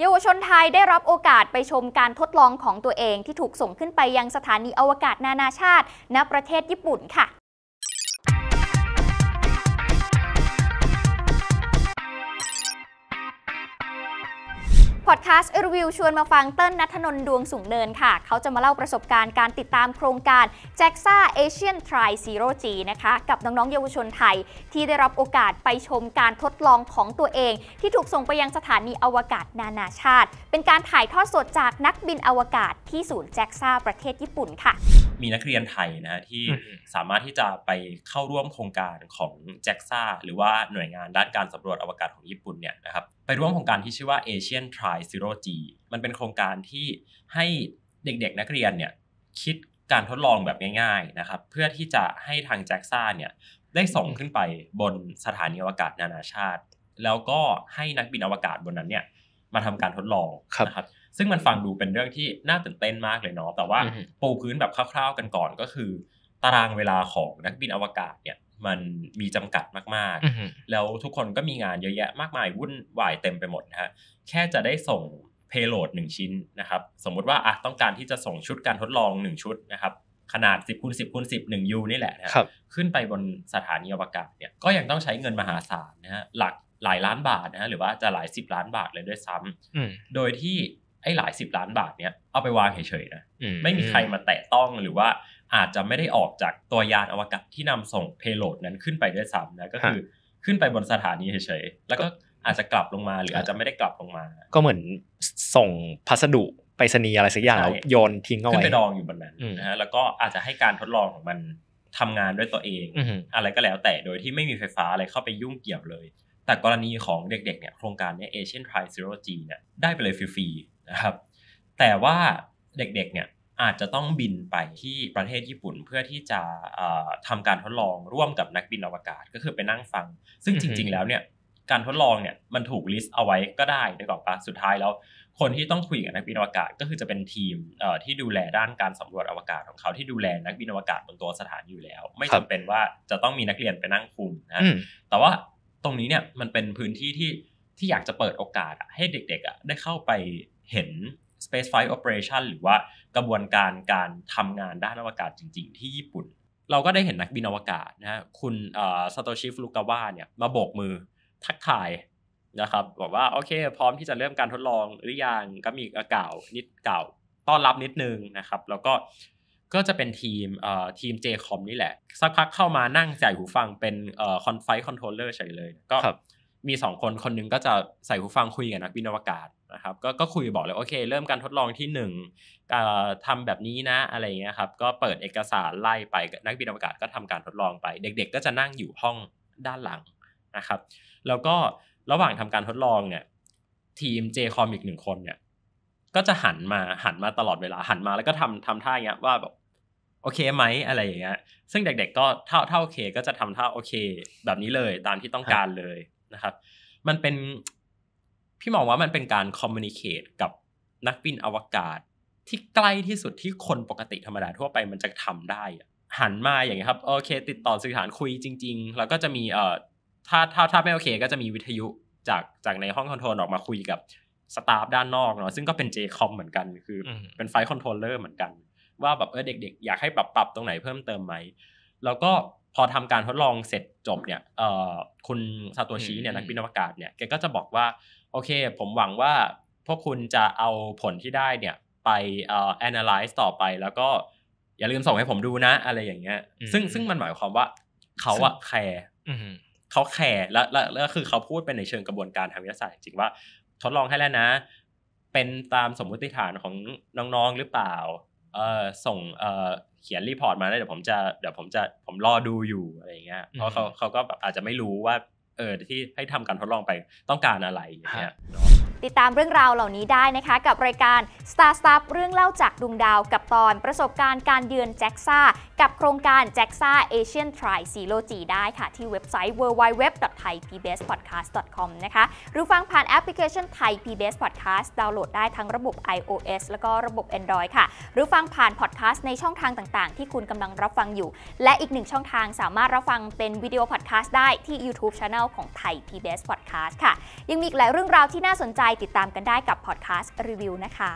เยาวชนไทยได้รับโอกาสไปชมการทดลองของตัวเองที่ถูกส่งขึ้นไปยังสถานีอวกาศนานาชาติ ณประเทศญี่ปุ่นค่ะพอดแคสต์รีวิวชวนมาฟังเติ้ลนัทนนดวงสูงเนินค่ะ เขาจะมาเล่าประสบการณ์การติดตามโครงการ j a x a Asian Tri Zero G นะคะกับน้องๆเยาวชนไทยที่ได้รับโอกาสไปชมการทดลองของตัวเอง ที่ถูกส่งไปยังสถานีอวกาศนานาชาติ เป็นการถ่ายทอดสดจากนักบินอวกาศที่ศูนย์ j a x a ประเทศญี่ปุ่นค่ะมีนักเรียนไทยนะฮะที่สามารถที่จะไปเข้าร่วมโครงการของแจ็กซ่าหรือว่าหน่วยงานด้านการสำรวจอวกาศของญี่ปุ่นเนี่ยนะครับไปร่วมโครงการที่ชื่อว่า Asian t r ซ Zero G มันเป็นโครงการที่ให้เด็กๆ นักเรียนเนี่ยคิดการทดลองแบบง่าย ๆนะครับ เพื่อที่จะให้ทางแจ็กซ่าเนี่ยได้ส่งขึ้นไปบนสถานีอวกาศนานาชาติ แล้วก็ให้นักบินอวกาศบนนั้นเนี่ยมาทำการทดลองนะครับซึ่งมันฟังดูเป็นเรื่องที่น่าตื่นเต้นมากเลยเนาะ แต่ว่าปูพื้นแบบคร่าว ๆ กันก่อนก็คือตารางเวลาของนักบินอวกาศเนี่ยมันมีจำกัดมากๆ แล้วทุกคนก็มีงานเยอะแยะมากมายวุ่นวายเต็มไปหมดนะฮะแค่จะได้ส่งเพโลดหนึ่งชิ้นนะครับสมมุติว่าอ่ะต้องการที่จะส่งชุดการทดลองหนึ่งชุดนะครับขนาด10คูณสิบคูณสิบหนึ่งยูนี่แหละนะครับขึ้นไปบนสถานีอวกาศเนี่ยก็ยังต้องใช้เงินมหาศาลนะฮะหลักหลายล้านบาทนะฮะหรือว่าจะหลายสิบล้านบาทเลยด้วยซ้ำ โดยที่ไอ้หลายสิบล้านบาทเนี้ยเอาไปวางเฉยๆนะ ไม่มีใครมาแตะต้องหรือว่าอาจจะไม่ได้ออกจากตัวยานอวกาศที่นำส่งเพโลดนั้นขึ้นไปด้วยซ้ำนะ ก็คือขึ้นไปบนสถานีเฉยๆ แล้วก็อาจจะกลับลงมาหรืออาจจะไม่ได้กลับลงมา ก็เหมือนส่งพัสดุไปสนีอะไรสักอย่างแล้วโยนทิ้งเอาไว้ขึ้นไปดองอยู่บนนั้นนะฮะ แล้วก็อาจจะให้การทดลองของมันทำงานด้วยตัวเอง อะไรก็แล้วแต่ โดยที่ไม่มีไฟฟ้าอะไรเข้าไปยุ่งเกี่ยวเลย แต่กรณีของเด็กๆเนี่ย โครงการเนี่ยเอเชียนไทรซิโรจีเนี่ย ได้ไปเลยฟรีนะครับแต่ว่าเด็กๆเนี่ยอาจจะต้องบินไปที่ประเทศญี่ปุ่นเพื่อที่จะทำการทดลองร่วมกับนักบินอวกาศก็คือไปนั่งฟัง ซึ่งจริง ๆ แล้วเนี่ยการทดลองเนี่ยมันถูกลิสต์เอาไว้ก็ได้นดกออกปะสุดท้ายแล้ว คนที่ต้องคุยกับนักบินอวกาศก็คือจะเป็นทีมที่ดูแลด้านการสำรวจอวกาศของเขาที่ดูแลนักบินอวกาศบนตัวสถานอยู่แล้ว ไม่จำเป็นว่าจะต้องมีนักเรียนไปนั่งคุมนะแต่ว่าตรงนี้เนี่ยมันเป็นพื้นที่ที่ที่อยากจะเปิดโอกาสให้เด็กๆได้เข้าไปเห็น Space Flight Operation หรือว่ากระบวนการการทำงานด้านอวกาศจริง ๆ ที่ญี่ปุ่น เราก็ได้เห็นนักบินอวกาศนะฮะคุณซาโตชิฟลูกาวาเนี่ยมาโบกมือทักทายนะครับ บอกว่าโอเค พร้อมที่จะเริ่มการทดลองหรือยังก็มีกา่าว นิดเก่าต้อนรับนิดนึงนะครับ แล้วก็ก็จะเป็นทีมทีมเจคอมนี่แหละสักพักเข้ามานั่งใส่หูฟังเป็นคอนไฟคอนโทรลเลอร์เฉยเลยก็มี2คน คนนึงก็จะใส่หูฟังคุยกับนักบินอวกาศนะครับ ก็ก็คุยบอกเลยโอเค เริ่มการทดลองที่1นึ่งทำแบบนี้นะอะไรเงี้ยครับ ก็เปิดเอกสารไล่ไปนักบินอวกาศก็ทำการทดลองไป เด็ก ๆ ก็จะนั่งอยู่ห้องด้านหลังนะครับ แล้วก็ระหว่างทำการทดลองเนี่ยทีม j คอมอีกหนึ่งคนเนี่ยก็จะหันมาหันมาตลอดเวลาหันมา แล้วก็ทำทำาท่าเงี้ยว่าแบบโอเคไหมอะไรอย่างเงี้ยซึ่งเด็ก ๆก็เท่าเท่าโอเค ก็จะทำท่าโอเค แบบนี้เลยตามที่ต้องการเลยะครับมันเป็นพี่มองว่ามันเป็นการคอมมูนิเคตกับนักบินอวกาศ ที่ใกล้ที่สุดที่คนปกติธรรมดาทั่วไป มันจะทำได้หันมาอย่างนี้ครับโอเค ติดต่อสื่อสารคุยจริง ๆ แล้วก็จะมีเอ่อถ้าถ้าถ้าไม่โอเค ก็จะมีวิทยุจากจากในห้องคอนโทรลออกมาคุยกับสตาฟด้านนอกเนาะซึ่งก็เป็นเจคอมเหมือนกัน คือ เป็นไฟคอนโทรลเลอร์เหมือนกันว่าแบบเออเด็กๆอยากให้ปรับปรับตรงไหนเพิ่มเติมไหมแล้วก็พอทำการทดลองเสร็จจบเนี่ยคุณซาโตชิเนี่ยนักบินอวกาศเนี่ยแกก็จะบอกว่าโอเคผมหวังว่า พวกคุณจะเอาผลที่ได้เนี่ย ไปเอ่อ analyze ต่อไปแล้วก็ อย่าลืมส่งให้ผมดูนะ อะไรอย่างเงี้ย ซึ่งซึ่งมันหมายความว่า เขาอะแคร์เขาแคร์แล้วแล้วคือเขาพูดเป็นในเชิงกระบวนการทางวิทยาศาสตร์ จริงว่าทดลองให้แล้วนะ เป็นตามสมมติฐานของน้องๆหรือเปล่าเออส่งเออเขียนรีพอร์ตมาได้เดี๋ยวผมจะเดี๋ยวผมจะผมรอดูอยู่อะไรเงี้ยเพราะเขาเขาก็แบบอาจจะไม่รู้ว่า เออที่ให้ทำการทดลองไปต้องการอะไรอย่างเงี้ยติดตามเรื่องราวเหล่านี้ได้นะคะกับรายการ Star Stuff เรื่องเล่าจากดวงดาวกับตอนประสบการณ์การเยือนแจ็กซ่ากับโครงการ JAXA Asian Tri Zero G ได้ค่ะ ที่เว็บไซต์ www.thaipbspodcast.com นะคะ หรือฟังผ่านแอปพลิเคชัน Thai PBS Podcast ดาวน์โหลดได้ทั้งระบบ iOS แล้วก็ระบบ Android ค่ะ หรือฟังผ่านพอดแคสต์ในช่องทางต่างๆ ที่คุณกำลังรับฟังอยู่ และอีกหนึ่งช่องทางสามารถรับฟังเป็นวิดีโอพอดแคสต์ได้ที่ YouTube Channel ของ Thai PBS Podcast ค่ะ ยังมีอีกหลายเรื่องราวที่น่าสนใจติดตามกันได้กับพอดแคสต์รีวิวนะคะ